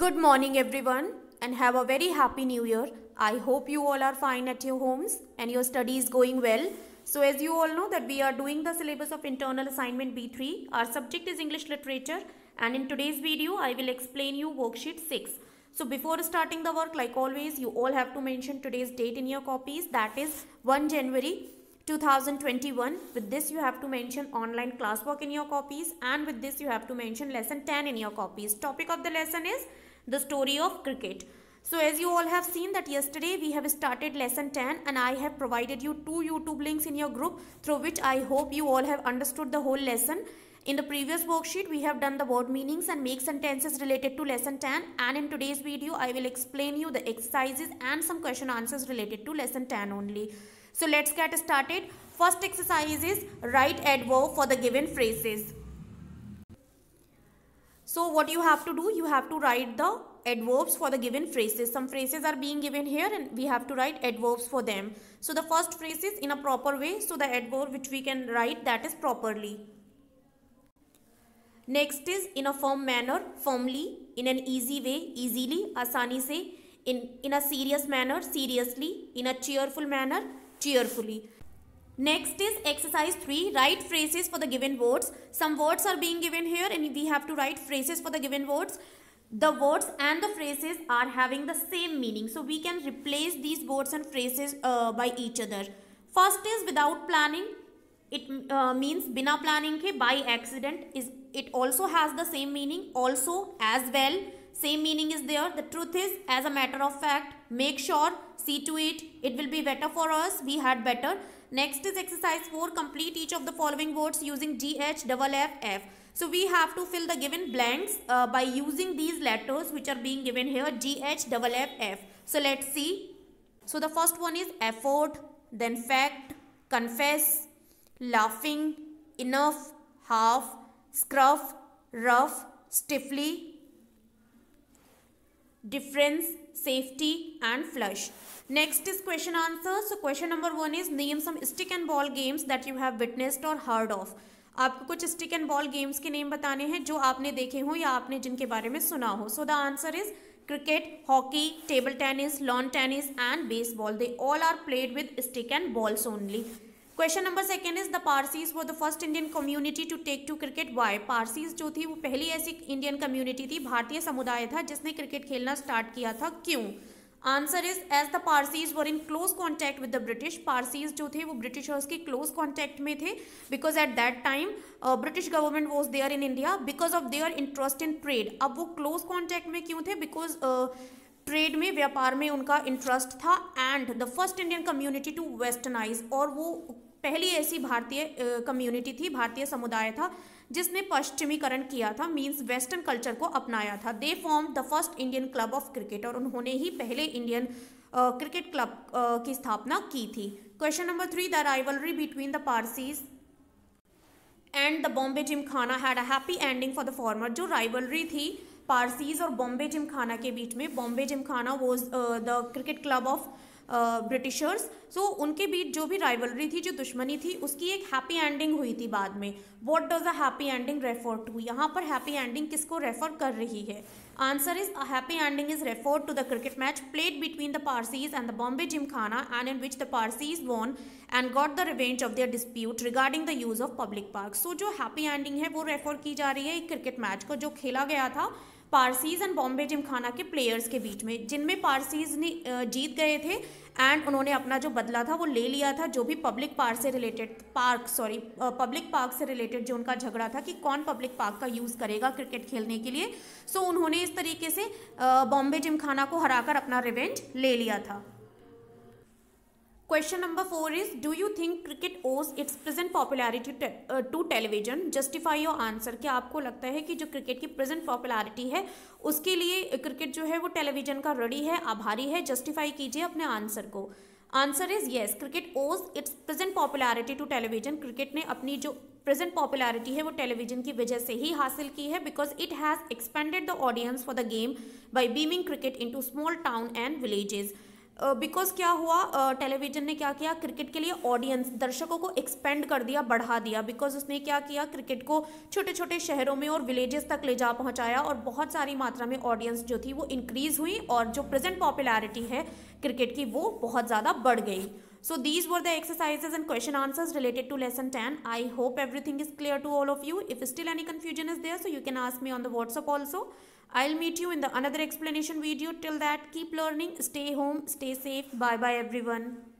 Good morning, everyone, and have a very happy new year. I hope you all are fine at your homes and your study is going well. So, as you all know, that we are doing the syllabus of internal assignment B3. Our subject is English literature, and in today's video, I will explain you worksheet 6. So, before starting the work, like always, you all have to mention today's date in your copies that is 1 January 2021 with this you have to mention online classwork in your copies and with this you have to mention lesson 10 in your copies topic of the lesson is the story of cricket. So as you all have seen that yesterday we have started lesson 10 and I have provided you two YouTube links in your group through which I hope you all have understood the whole lesson. In the previous worksheet we have done the word meanings and make sentences related to lesson 10 and in today's video I will explain you the exercises and some question answers related to lesson 10 only. So let's get started. First exercise is write adverb for the given phrases. So what you have to do, you have to write the adverbs for the given phrases. Some phrases are being given here and we have to write adverbs for them. So the first phrase is in a proper way. So the adverb which we can write that is properly. Next is in a firm manner, firmly, in an easy way, easily, asani se, in, in a serious manner, seriously, in a cheerful manner, cheerfully. Next is exercise 3. Write phrases for the given words. Some words are being given here and we have to write phrases for the given words. The words and the phrases are having the same meaning. So we can replace these words and phrases uh, by each other. First is without planning. It uh, means bina planning ke by accident. is It also has the same meaning also as well. Same meaning is there. The truth is as a matter of fact. Make sure, see to it. It will be better for us. We had better. Next is exercise 4. Complete each of the following words using DH, double F, F. So we have to fill the given blanks uh, by using these letters which are being given here DH, double F, F. So let's see. So the first one is effort, then fact, confess, laughing, enough, half, scruff, rough, stiffly, difference safety and flush next is question answer so question number 1 is name some stick and ball games that you have witnessed or heard of आपको कुछ stick and ball games के name बताने हैं जो आपने देखे हों या आपने जिनके बारे में सुना हो so the answer is cricket hockey table tennis lawn tennis and baseball they all are played with stick and balls only question number second is the Parsis वो the first Indian community to take to cricket why Parsis जो थी वो पहली ऐसी Indian community थी भारतीय समुदाय था जिसने क्रिकेट खेलना स्टार्ट किया था क्यों answer is as the Parsis were in close contact with the British Parsis जो थे वो ब्रिटिशर्स के क्लोज कॉन्टैक्ट में थे because at that time British government was there in India because of their interest in trade अब वो क्लोज कॉन्टैक्ट में क्यों थे बिकॉज ट्रेड में व्यापार में उनका इंटरेस्ट था and the first Indian community to westernize और वो पहली ऐसी भारतीय कम्युनिटी थी भारतीय समुदाय था जिसने पश्चिमीकरण किया था मींस वेस्टर्न कल्चर को अपनाया था they form the first Indian club of cricket और उन्होंने ही पहले इंडियन क्रिकेट क्लब की स्थापना की थी question number three the rivalry between the Parsis and the Bombay Gymkhana had a happy ending for the former जो राइवलरी थी पारसीज और बॉम्बे जिम खाना के बीच में Bombay Gymkhana was the cricket club of britishers so उनके बीच जो भी राइवलरी थी जो दुश्मनी थी उसकी एक हैप्पी एंडिंग हुई थी बाद में what does a happy ending refer to यहाँ पर हैप्पी एंडिंग किसको रेफर कर रही है answer is happy ending is refer to the cricket match played between the Parsis and the Bombay Gymkhana and in which the Parsis won and got the revenge of their dispute regarding the use of public park so जो happy ending है वो refer की जा रही है एक cricket match को जो खेला गया था पारसीज एंड बॉम्बे जिमखाना के प्लेयर्स के बीच में जिनमें पारसीज ने जीत गए थे एंड उन्होंने अपना जो बदला था वो ले लिया था जो भी पब्लिक पार्क से related park sorry public park से रिलेटेड जो उनका झगड़ा था कि कौन पब्लिक पार्क का यूज़ करेगा क्रिकेट खेलने के लिए सो so, उन्होंने इस तरीके से बॉम्बे जिमखाना को हराकर अपना रिवेंज ले लिया था question number four is do you think cricket owes its present popularity to television justify your answer क्या आपको लगता है कि जो क्रिकेट की प्रेजेंट पॉपुलैरिटी है उसके लिए क्रिकेट जो है वो टेलीविजन का रड़ी है आभारी है जस्टिफाई कीजिए अपने आंसर को answer is yes cricket owes its present popularity to television cricket ने अपनी जो प्रेजेंट पॉपुलैरिटी है वो टेलीविजन की वजह से ही हासिल की है because it has expanded the audience for the game by beaming cricket into small town and villages because क्या हुआ टेलीविजन ने क्या किया क्रिकेट के लिए ऑडियंस दर्शकों को एक्सपेंड कर दिया बढ़ा दिया बिकॉज उसने क्या किया क्रिकेट को छोटे छोटे शहरों में और विलेजेस तक ले जा पहुंचाया और बहुत सारी मात्रा में ऑडियंस जो थी वो इंक्रीज हुई और जो प्रेजेंट पॉपुलैरिटी है क्रिकेट की वो बहुत ज़्यादा बढ़ गई So these were the exercises and question answers related to lesson 10. I hope everything is clear to all of you. If still any confusion is there, so you can ask me on the WhatsApp also. I'll meet you in the another explanation video. Till that, keep learning, stay home, stay safe. Bye-bye everyone.